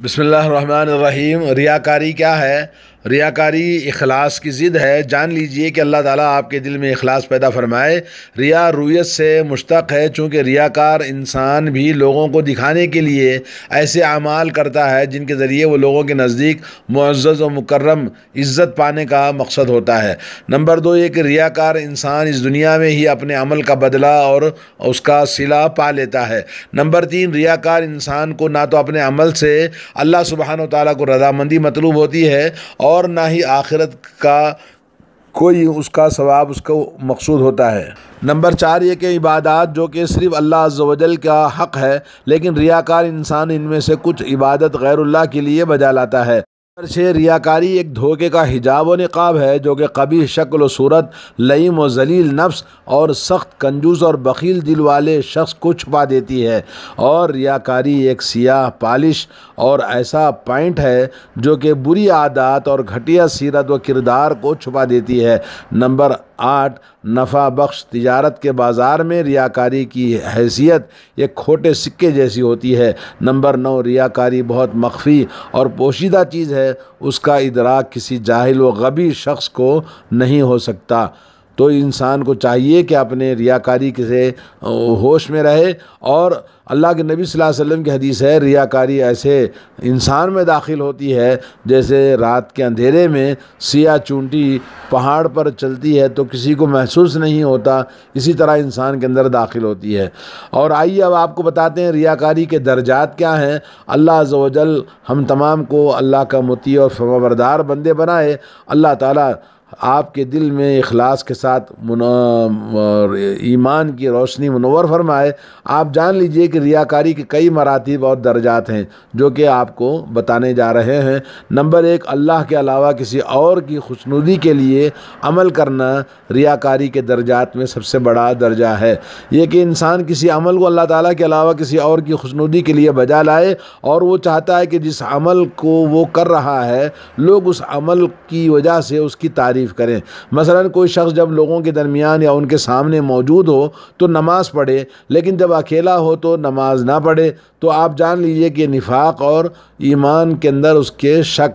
बिसमीम रियाकारी क्या है रियाकारी इखलास की ज़िद है जान लीजिए कि अल्लाह ताला आपके दिल में इखलास पैदा फरमाए रिया रूयत से मुश्तक है चूँकि रियाकार इंसान भी लोगों को दिखाने के लिए ऐसे अमाल करता है जिनके ज़रिए वो लोगों के नज़दीक मुआज़ व मुकर्रम इज़्ज़त पाने का मकसद होता है नंबर दो ये कि रियाकार इंसान इस दुनिया में ही अपने अमल का बदला और उसका सिला पा लेता है नंबर तीन रियाकार इंसान को ना तो अपने अमल से अल्लाह सुबहान तौला को रजामंदी मतलूब होती है और और ना ही आखिरत का कोई उसका सवाब उसको मकसूद होता है नंबर चार ये कि इबादत जो कि सिर्फ अल्लाह वजल का हक़ है लेकिन रियाकार इंसान इनमें से कुछ इबादत गैरुल्ला के लिए बजा लाता है से रियाकारी एक धोखे का हिजाब व नकाब है जो कि कभी शक्ल व सूरत लईम व जलील नफ्स और सख्त कंजूस और बखील दिल वाले शख्स को छुपा देती है और रियाकारी एक सियाह पालिश और ऐसा पॉइंट है जो कि बुरी आदत और घटिया सीरत व किरदार को छुपा देती है नंबर आठ नफ़ा बख्श तिजारत के बाज़ार में रियाकारी की हैसियत एक खोटे सिक्के जैसी होती है नंबर नौ रियाकारी बहुत मख्फी और पोशीदा चीज़ है उसका इदराक किसी जाहिल व गबी शख्स को नहीं हो सकता तो इंसान को चाहिए कि अपने रियाकारी से होश में रहे और अल्लाह के नबी सल्लल्लाहु अलैहि वसल्लम की हदीस है रियाकारी ऐसे इंसान में दाखिल होती है जैसे रात के अंधेरे में सिया चूंटी पहाड़ पर चलती है तो किसी को महसूस नहीं होता इसी तरह इंसान के अंदर दाखिल होती है और आइए अब आपको बताते हैं रियाकारी के दर्जात क्या हैं अल्लाह जवजल हम तमाम को अल्लाह का मती और फमाबरदार बंदे बनाए अल्लाह ताली आपके दिल में इखलास के साथ ईमान की रोशनी मुनवर फरमाए आप जान लीजिए कि रियाकारी के कई मरातब और दर्जात हैं जो कि आपको बताने जा रहे हैं नंबर एक अल्लाह के अलावा किसी और की खुशनुदी के लिए अमल करना रियाकारी के दर्जात में सबसे बड़ा दर्जा है यह कि इंसान किसी अमल को अल्लाह ताला के अलावा किसी और की खुशनुदी के लिए बजा लाए और वो चाहता है कि जिस अमल को वो कर रहा है लोग उस अमल की वजह से उसकी तारीफ तारीफ़ करें मसला कोई शख्स जब लोगों के दरमियान या उनके सामने मौजूद हो तो नमाज़ पढ़े लेकिन जब अकेला हो तो नमाज ना पढ़े तो आप जान लीजिए कि निफाक और ईमान के अंदर उसके शक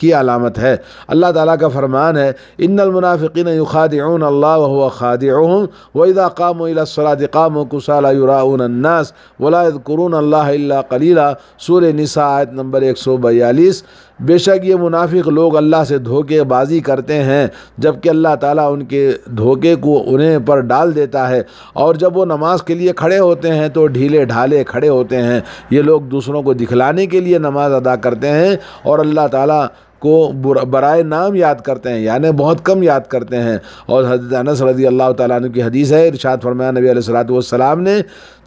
की अलामत है अल्लाह ताला का फरमान है इनमनाफ़िन युखादिन अल्लाह खादिन वईदा काम सलादिकाम कुसालाउरानास वलाकरून अल्लाह कलीला सूर निसा आयत नंबर एक सौ बयालीस बेशक ये मुनाफिक लोग अल्लाह से धोखेबाजी करते हैं जबकि अल्लाह ताला उनके धोखे को उन्हें पर डाल देता है और जब वो नमाज के लिए खड़े होते हैं तो ढीले ढाले खड़े होते हैं ये लोग दूसरों को दिखलाने के लिए नमाज नमाज़ अदा करते हैं और अल्लाह ताला को बराए नाम याद करते हैं यानि बहुत कम याद करते हैं और हजरत अनस रजी अल्लाह तु की हदीस है इरशाद फरमाया नबी सलाम ने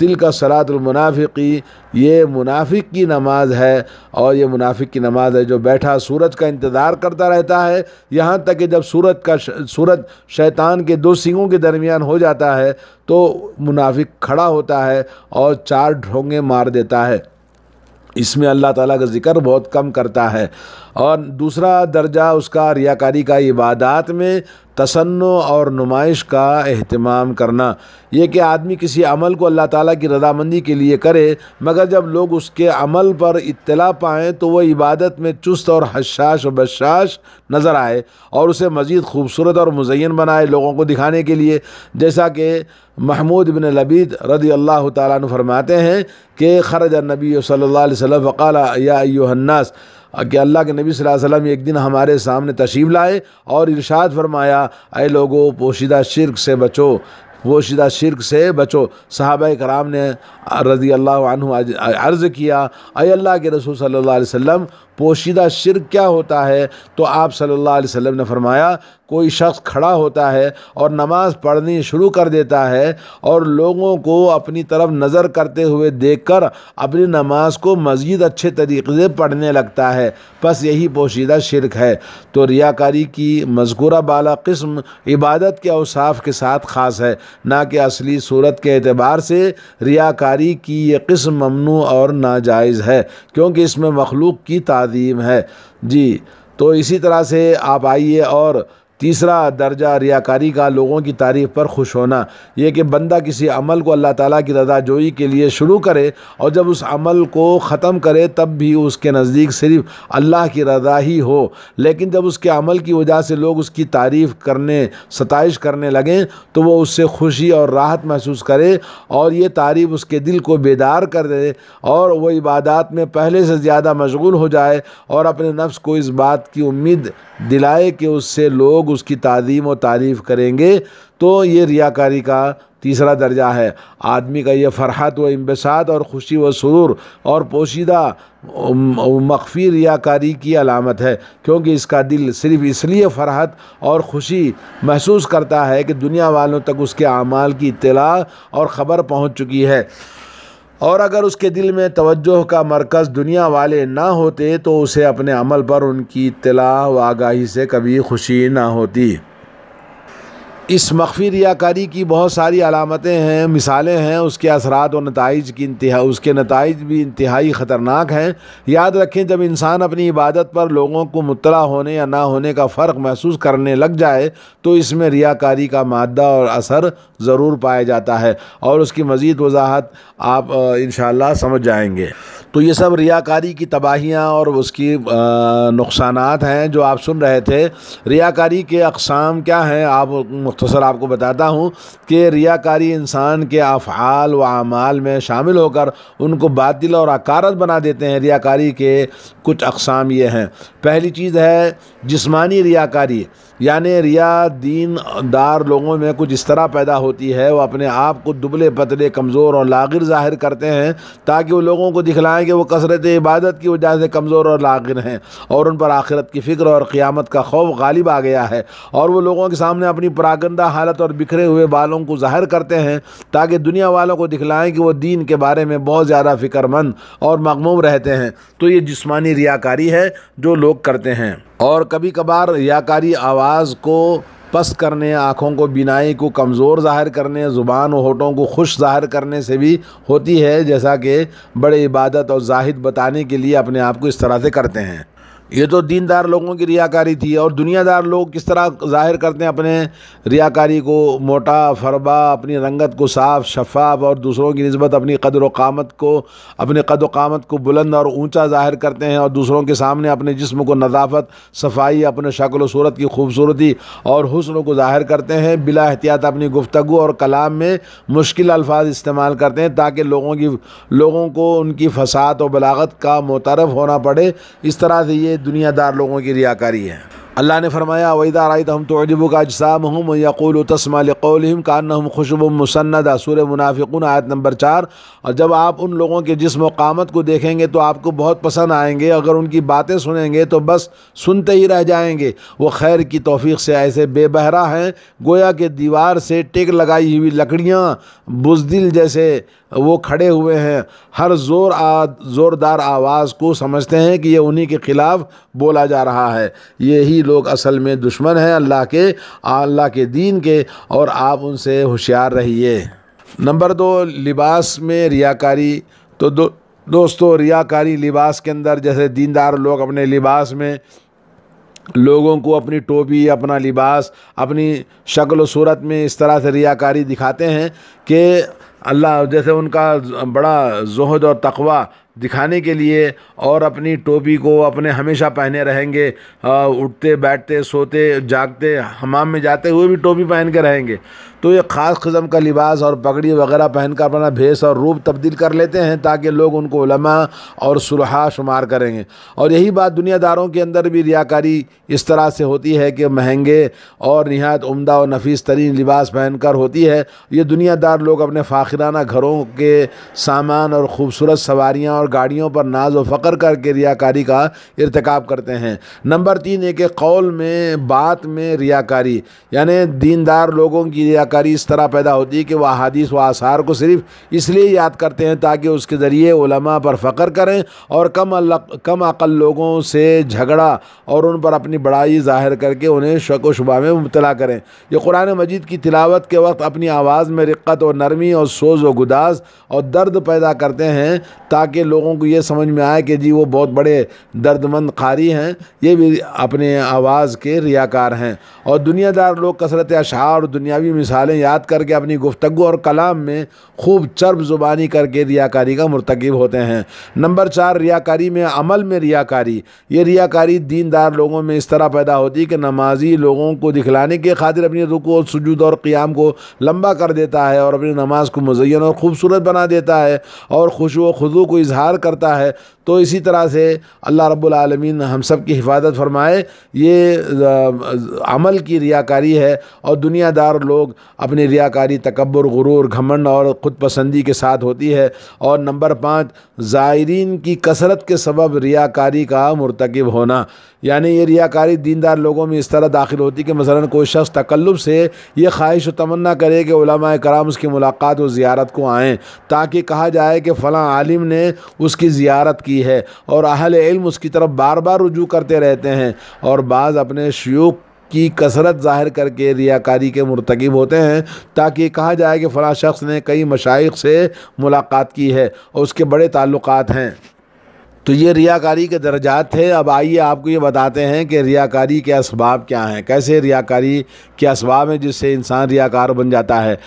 तिल का सलातुलमनाफ़ी ये मुनाफिक की नमाज है और ये मुनाफिक की नमाज है जो बैठा सूरज का इंतज़ार करता रहता है यहाँ तक कि जब सूरज का सूरज शैतान के दो सिंगों के दरमियान हो जाता है तो मुनाफिक खड़ा होता है और चार ढोंगे मार देता है इसमें अल्लाह ताला का ज़िक्र बहुत कम करता है और दूसरा दर्जा उसका रियाकारी का इबादात में तसन्न और नुमाइश का अहतमाम करना यह कि आदमी किसी अमल को अल्लाह ताला की रदामंदी के लिए करे मगर जब लोग उसके अमल पर इत्तला पाएँ तो वह इबादत में चुस्त और हशाश और बशाश नज़र आए और उसे मज़ीद खूबसूरत और मुजैन बनाए लोगों को दिखाने के लिए जैसा कि महमूद बिन लबीद रदी अल्लाह तरमाते फरमाते हैं कि खरज नबी सल्ला वक़ाला या कि अल्लाह के नबी वसल्लम एक दिन हमारे सामने तशीफ लाए और इरशाद फरमाया अरे लोगो पोशीदा शिरक से बचो पोशीदा शिरक से बचो साहब कराम ने रज़ी अल्लाह अर्ज़ किया अय अल्लाह के रसूल सल्लल्लाहु अलैहि वसल्लम पोशीदा शिरक क्या होता है तो आप सल्लल्लाहु अलैहि वसल्लम ने फरमाया कोई शख्स खड़ा होता है और नमाज़ पढ़नी शुरू कर देता है और लोगों को अपनी तरफ नज़र करते हुए देखकर अपनी नमाज को मज़ीद अच्छे तरीके से पढ़ने लगता है बस यही पोशीदा शिरक है तो रियाकारी की मजकूरा बाला किस्म इबादत के अवसाफ के साथ ख़ास है ना कि असली सूरत के अतबार से रियाकारी की ये किस्म ममनू और नाजायज़ है क्योंकि इसमें मखलूक की तादीम है जी तो इसी तरह से आप आइए और तीसरा दर्जा रियाकारी का लोगों की तारीफ़ पर खुश होना यह कि बंदा किसी अमल को अल्लाह ताला की जोई के लिए शुरू करे और जब उस अमल को ख़त्म करे तब भी उसके नज़दीक सिर्फ अल्लाह की रजा ही हो लेकिन जब उसके अमल की वजह से लोग उसकी तारीफ़ करने सताइश करने लगें तो वो उससे खुशी और राहत महसूस करे और ये तारीफ़ उसके दिल को बेदार कर दे और वह इबादत में पहले से ज़्यादा मशगूल हो जाए और अपने नफ्स को इस बात की उम्मीद दिलाए कि उससे लोग उसकी तादीम और तारीफ़ करेंगे तो ये रियाकारी का तीसरा दर्जा है आदमी का ये फ़रहत व इम्बसात और ख़ुशी व सुरूर और पोशीदा मख्फी रियाकारी की अलामत है क्योंकि इसका दिल सिर्फ इसलिए फ़रहत और ख़ुशी महसूस करता है कि दुनिया वालों तक उसके अमाल की इतला और ख़बर पहुँच चुकी है और अगर उसके दिल में तवज्जो का मरकज़ दुनिया वाले ना होते तो उसे अपने अमल पर उनकी इतला व आगाही से कभी खुशी ना होती इस मखफ़ी रियाकारी की बहुत सारी अलामतें हैं मिसालें हैं उसके असरात और नतज की इंतहा उसके नतज भी इंतहाई ख़तरनाक हैं याद रखें जब इंसान अपनी इबादत पर लोगों को मुतला होने या ना होने का फ़र्क महसूस करने लग जाए तो इसमें रियाकारी का मादा और असर ज़रूर पाया जाता है और उसकी मज़ीद वजाहत आप इन समझ जाएँगे तो ये सब रियाकारी की तबाहियाँ और उसकी नुकसान हैं जो आप सुन रहे थे रियाकारी के अकसाम क्या हैं आप मुख्तसर आपको बताता हूँ कि रियाकारी इंसान के अफ़ाल व अमाल में शामिल होकर उनको बातिल और अकारत बना देते हैं रियाकारी के कुछ अकसाम ये हैं पहली चीज़ है जिसमानी रियाकारी यानि रिया दीन दार लोगों में कुछ इस तरह पैदा होती है वो अपने आप को दुबले पतले कमज़ोर और लागिर ज़ाहिर करते हैं ताकि वो लोगों को दिखलाएँ कि वो कसरत इबादत की वजह से कमज़ोर और लागिर हैं और उन पर आखिरत की फ़िक्र और क़ियामत का खौफ गालिब आ गया है और वो लोगों के सामने अपनी पराग गंदा हालत और बिखरे हुए बालों को ज़ाहिर करते हैं ताकि दुनिया वालों को दिखलाएं कि वो दीन के बारे में बहुत ज़्यादा फ़िक्रमंद और मगमूम रहते हैं तो ये जिस्मानी रियाकारी है जो लोग करते हैं और कभी कभार रियाकारी आवाज़ को पस करने आँखों को बिनाई को कमज़ोर ज़ाहिर करने ज़ुबान और होठों को खुश ज़ाहिर करने से भी होती है जैसा कि बड़े इबादत और जाहिद बताने के लिए अपने आप को इस तरह से करते हैं ये तो दीनदार लोगों की रियाकारी थी और दुनियादार लोग किस तरह जाहिर करते हैं अपने रियाकारी को मोटा फरबा अपनी रंगत को साफ शफाफ और दूसरों की नस्बत अपनी कदर वकामत को अपने कद वकामत को बुलंद और ऊंचा जाहिर करते हैं और दूसरों के सामने अपने जिस्म को नज़ाफत सफाई अपने शक्ल सूरत की खूबसूरती और हसन को जाहिर करते हैं बिला एहतियात अपनी गुफ्तु और कलाम में मुश्किल अल्फाज इस्तेमाल करते हैं ताकि लोगों की लोगों को उनकी फसाद और बलागत का मुतारफ़ होना पड़े इस तरह से ये दुनियादार लोगों की रियाकारी है अल्लाह ने फरमाया वैदा राय हम अजबू का अजसाम हम यक़ुल तस्माल कान हम खुशब मुसन्दा सूर मुनाफिकन आयत नंबर चार और जब आप उन लोगों के जिसम कामत को देखेंगे तो आपको बहुत पसंद आएंगे अगर उनकी बातें सुनेंगे तो बस सुनते ही रह जाएंगे वो खैर की तोफ़ी से ऐसे बेबहरा हैं गोया के दीवार से टेक लगाई हुई लकड़ियाँ बुजदिल जैसे वो खड़े हुए हैं हर ज़ोर आ ज़ोरदार आवाज़ को समझते हैं कि ये उन्हीं के ख़िलाफ़ बोला जा रहा है यही लोग असल में दुश्मन हैं अल्लाह के अल्लाह के दीन के और आप उनसे होशियार रहिए नंबर दो लिबास में रियाकारी तो दो दोस्तों रियाकारी लिबास के अंदर जैसे दीनदार लोग अपने लिबास में लोगों को अपनी टोपी अपना लिबास अपनी शक्ल सूरत में इस तरह से रियाकारी दिखाते हैं कि अल्लाह जैसे उनका बड़ा जहद और तकवा दिखाने के लिए और अपनी टोपी को अपने हमेशा पहने रहेंगे उठते बैठते सोते जागते हमाम में जाते हुए भी टोपी पहन के रहेंगे तो ये ख़ास कस्म का लिबास और पगड़ी वगैरह पहनकर अपना भेस और रूप तब्दील कर लेते हैं ताकि लोग उनको उलमा और सुलहा शुमार करेंगे और यही बात दुनियादारों के अंदर भी रियाकारी इस तरह से होती है कि महंगे और नहायत उमदा और नफीस तरीन लिबास पहन कर होती है ये दुनियादार लोग अपने फ़ाखराना घरों के सामान और ख़ूबसूरत सवारियाँ और गाड़ियों पर नाज व फ़ख्र करके रियाकारी का इरतकब करते हैं नंबर तीन एक कौल में बात में रियाकारी यानि दीनदार लोगों की रियाकारी इस तरह पैदा होती है कि वह हादिस व आसार को सिर्फ इसलिए याद करते हैं ताकि उसके ज़रिए पर फ़ख्र करें और कम कम अकल लोगों से झगड़ा और उन पर अपनी बड़ाई ज़ाहिर करके उन्हें शक व शुबा में मुबला करें यह कुरान मजीद की तिलावत के वक्त अपनी आवाज़ में रिक्कत और नरमी और सोज व गुदास और दर्द पैदा करते हैं ताकि लोगों को ये समझ में आया कि जी वो बहुत बड़े दर्दमंद कारी हैं ये भी अपने आवाज़ के रियाकार हैं और दुनियादार लोग कसरत अशार और दुनियावी मिसालें याद करके अपनी गुफ्तु और कलाम में खूब चर्ब ज़ुबानी करके रियाकारी का मरतकब होते हैं नंबर चार रियाकारी में अमल में रियाकारी ये रियाकारी दीनदार लोगों में इस तरह पैदा होती है कि नमाजी लोगों को दिखलाने के खातिर अपनी रुकू और सजूद और क़्याम को लंबा कर देता है और अपनी नमाज को मुजैन और खूबसूरत बना देता है और खुश व खुदू को इजहार इजहार करता है तो इसी तरह से अल्लाह रब्बुल रबालमीन हम सब की हिफाजत फरमाए ये अमल की रियाकारी है और दुनियादार लोग अपनी रियाकारी तकबर गुरूर घमंड और ख़ुद पसंदी के साथ होती है और नंबर पाँच ज़ायरीन की कसरत के सबब रियाकारी का मरतकब होना यानी ये रियाकारी दीनदार लोगों में इस तरह दाखिल होती कि मसला कोई शख्स तकल्लुब से ये ख्वाहिश तमन्ना करे कि कराम उसकी मुलाकात और ज़्यारत को आएँ ताकि कहा जाए कि फ़लाँ आलिम ने उसकी ज़ियारत की है और अहल इल्म उसकी तरफ बार बार रुजू करते रहते हैं और बाज़ अपने शयूख की कसरत ज़ाहिर करके रियाकारी के मरतकब होते हैं ताकि कहा जाए कि फ़लाँ शख्स ने कई मशाइ से मुलाकात की है और उसके बड़े ताल्लुक़ हैं तो ये रियाकारी के दर्जात थे अब आइए आपको ये बताते हैं कि रियाकारी के इसबाब क्या हैं कैसे रियाकारी के इसबाब हैं जिससे इंसान रियाकार बन जाता है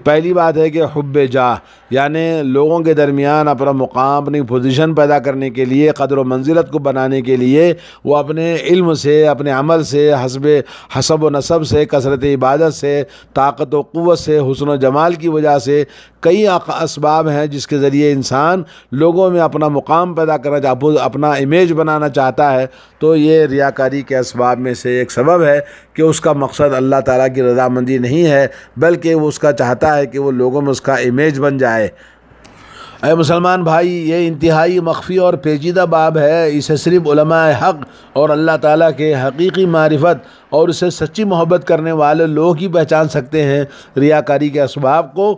पहली बात है कि हब जाह यानि लोगों के दरमियान अपना मुकाम अपनी पोजिशन पैदा करने के लिए कदर व मंजिलत को बनाने के लिए वो अपने इल्म से अपने अमल से हसब हसब व नसब से कसरत इबादत से ताकत व से हसन जमाल की वजह से कई इसबाब हैं जिसके ज़रिए इंसान लोगों में अपना मुकाम पैदा करना चाह अपना इमेज बनाना चाहता है तो ये रियाकारी के इसबाब में से एक सबब है कि उसका मकसद अल्लाह ताला की रजामंदी नहीं है बल्कि वो उसका चाहता है कि वो लोगों में उसका इमेज बन जाए अरे मुसलमान भाई ये इंतहाई मख्फी और पेचीदा बाब है इसे सिर्फ हक़ और अल्लाह ताला के हकीकी मारिफत और इसे सच्ची मोहब्बत करने वाले लोग ही पहचान सकते हैं रियाकारी के इसबाब को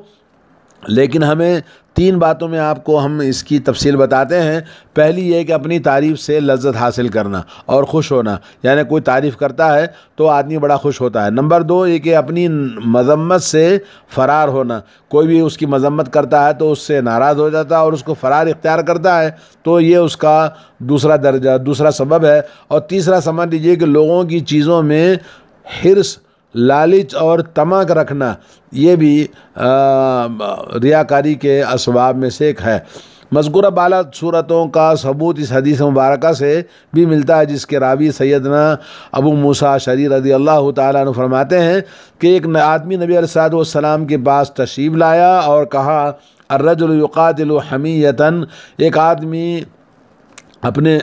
लेकिन हमें तीन बातों में आपको हम इसकी तफसील बताते हैं पहली ये कि अपनी तारीफ़ से लज्जत हासिल करना और खुश होना यानी कोई तारीफ़ करता है तो आदमी बड़ा खुश होता है नंबर दो ये कि अपनी मजम्मत से फ़रार होना कोई भी उसकी मजम्मत करता है तो उससे नाराज़ हो जाता है और उसको फ़रार इख्तियार करता है तो ये उसका दूसरा दर्जा दूसरा सबब है और तीसरा समझ लीजिए कि लोगों की चीज़ों में हिरस लालच और तमक रखना ये भी रियाकारी के असबाब में से एक है मजकूर बाला सूरतों का सबूत इस हदीस मुबारक से भी मिलता है जिसके रावी सैदना अबू मूसा शरीर रदी अल्लाह तु फरमाते हैं कि एक आदमी नबी अलैहि के पास तशीब लाया और कहा अर्रजुल्युक़ातिल हमीयतन एक आदमी अपने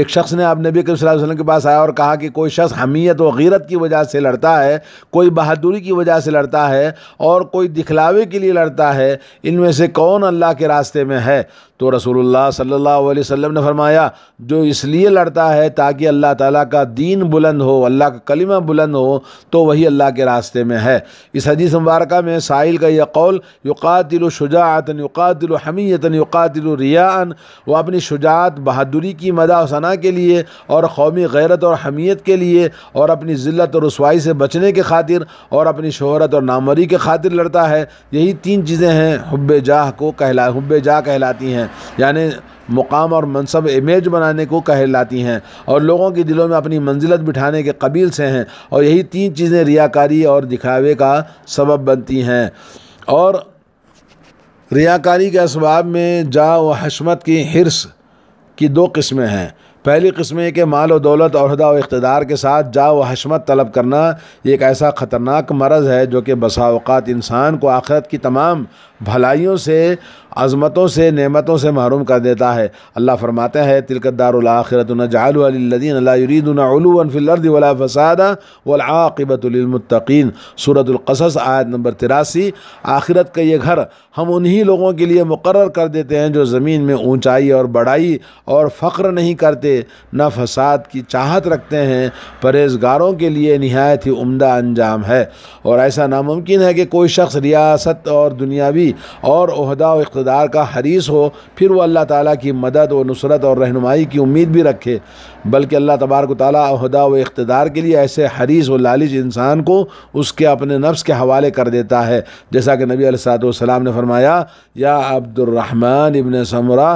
एक शख्स ने आप नबी करीम वसल्लम के पास आया और कहा कि कोई शख्स हमीयत व गीरत की वजह से लड़ता है कोई बहादुरी की वजह से लड़ता है और कोई दिखलावे के लिए लड़ता है इनमें से कौन अल्लाह के रास्ते में है तो रसूलुल्लाह सल्लाम ने फरमाया जो इसलिए लड़ता है ताकि अल्लाह ताली का दीन बुलंद हो अल्लाह का कलिमा बुलंद हो तो वही अल्लाह के रास्ते में है इस हदीस मुबारक में साहिल का यह कौल युकातिल शुजातन युकातिल हमीयतन युकातिल रियान वह अपनी शुजात बहादुरी की मदा सना के लिए और कौमी गैरत और हमीयत के लिए और अपनी ज़िल्त और रसवाई से बचने के खातिर और अपनी शहरत और नामरी के खातिर लड़ता है यही तीन चीज़ें हैं हब्ब जाह को कहला हब्ब जाह कहलाती हैं यानी मुकाम और मनसब इमेज बनाने को कहलाती हैं और लोगों के दिलों में अपनी मंजिलत बिठाने के कबील से हैं और यही तीन चीज़ें रियाकारी और दिखावे का सबब बनती हैं और रियाकारी के असबाब में जा व हशमत की हिरस की दो किस्में हैं पहली किस्म ये कि माल व दौलत अहदा व इकतदार के साथ जा व हशमत तलब करना एक ऐसा ख़तरनाक मरज़ है जो कि बसावक़ात इंसान को आखिरत की तमाम भलाइयों से अजमतों से नेमतों से महरूम कर देता है अल्लाह हैं है तिलकदारखरतन जालदीनफ़िलर्द वला फसादा वलाक़िबतमतकीन सूरतलकसस आयत नंबर तिरासी आखिरत का ये घर हम उन्हीं लोगों के लिए मुकर कर देते हैं जो ज़मीन में ऊँचाई और बड़ाई और फ़ख्र नहीं करते न फसाद की चाहत रखते हैं परहेजगारों के लिए नहायत ही उमदा अंजाम है और ऐसा नामुमकिन है कि कोई शख्स रियासत और दुनियावी और अहदा व इकतदार का हरीस हो फिर वो अल्लाह ताला की मदद व नुसरत और रहनुमाई की उम्मीद भी रखे बल्कि अल्लाह तबारक तहदा व इकतदार के लिए ऐसे हरीस व लालच इंसान को उसके अपने नफ्स के हवाले कर देता है जैसा कि नबी अलैहि ने फरमाया या अब्दुलरहमान इबन समरा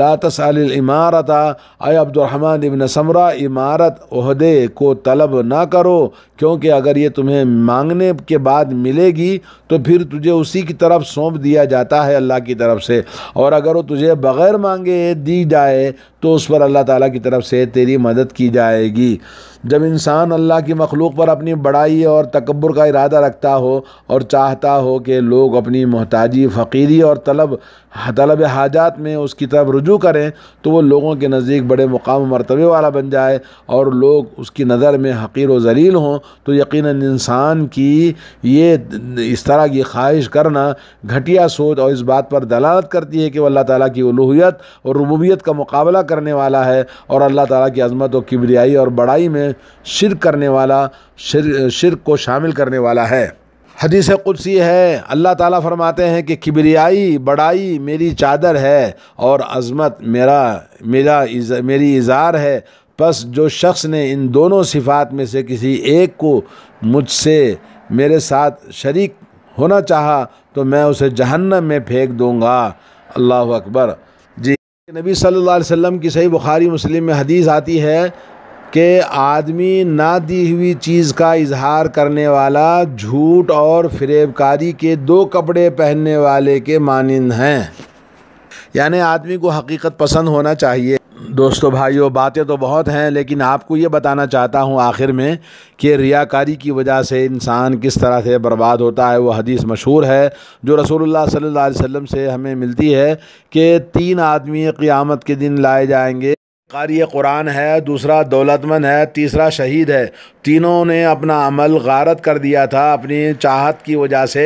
लातस इमारत आए अब्दुलरहमान इबन समरा इमारत उहदे को तलब ना करो क्योंकि अगर ये तुम्हें मांगने के बाद मिलेगी तो फिर तुझे उसी की तरफ सौंप दिया जाता है अल्लाह की तरफ से और अगर वो तुझे बग़ैर मांगे दी जाए तो उस पर अल्लाह ताला की तरफ से तेरी मदद की जाएगी जब इंसान अल्लाह की मखलूक पर अपनी बड़ाई और तकबर का इरादा रखता हो और चाहता हो कि लोग अपनी मोहताजी फ़कीरी और तलब तलब हाजात में उसकी तरफ रुजू करें तो वो लोगों के नज़दीक बड़े मुकाम मरतबे वाला बन जाए और लोग उसकी नज़र में हकीर व जलील हों तो यकीन इंसान की ये इस तरह की ख्वाहिश करना घटिया सोच और इस बात पर दलालत करती है कि वह अल्लाह ताली की उलूहियत और रबूबीत का मुकाबला करने वाला है और अल्लाह ताली की अजमत व किबरियाई और बड़ाई में शिर करने वाला शिर शिर को शामिल करने वाला है हदीस कुदसी है अल्लाह ताला फरमाते हैं कि किबरियाई बड़ाई मेरी चादर है और अज़मत मेरा मेरा इज, मेरी इज़ार है बस जो शख्स ने इन दोनों सिफात में से किसी एक को मुझसे मेरे साथ शरीक होना चाहा तो मैं उसे जहन्नम में फेंक दूंगा अल्लाह अकबर जी नबी सल्लल्लाहु अलैहि वसल्लम की सही बुखारी मुस्लिम में हदीस आती है कि आदमी ना दी हुई चीज़ का इजहार करने वाला झूठ और फ्रेबकारी के दो कपड़े पहनने वाले के मानंद हैं यानि आदमी को हकीकत पसंद होना चाहिए दोस्तों भाइयों बातें तो बहुत हैं लेकिन आपको ये बताना चाहता हूँ आखिर में कि रियाकारी की वजह से इंसान किस तरह से बर्बाद होता है वो हदीस मशहूर है जो रसूलुल्लाह सल्लल्लाहु अलैहि वसल्लम से हमें मिलती है कि तीन आदमी क़ियामत के दिन लाए जाएंगे कारी कुरान है दूसरा दौलतमंद है तीसरा शहीद है तीनों ने अपना अमल गारत कर दिया था अपनी चाहत की वजह से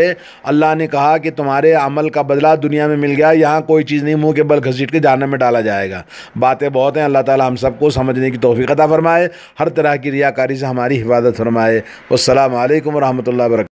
अल्लाह ने कहा कि तुम्हारे अमल का बदला दुनिया में मिल गया यहाँ कोई चीज़ नहीं मुंह के बल घसीट के जानने में डाला जाएगा बातें बहुत हैं अल्लाह ताला हम सबको समझने की तोफ़ी अता फ़रमाए हर तरह की रियाकारी से हमारी हिफाजत फरमाए वालकम वरहमल वर्क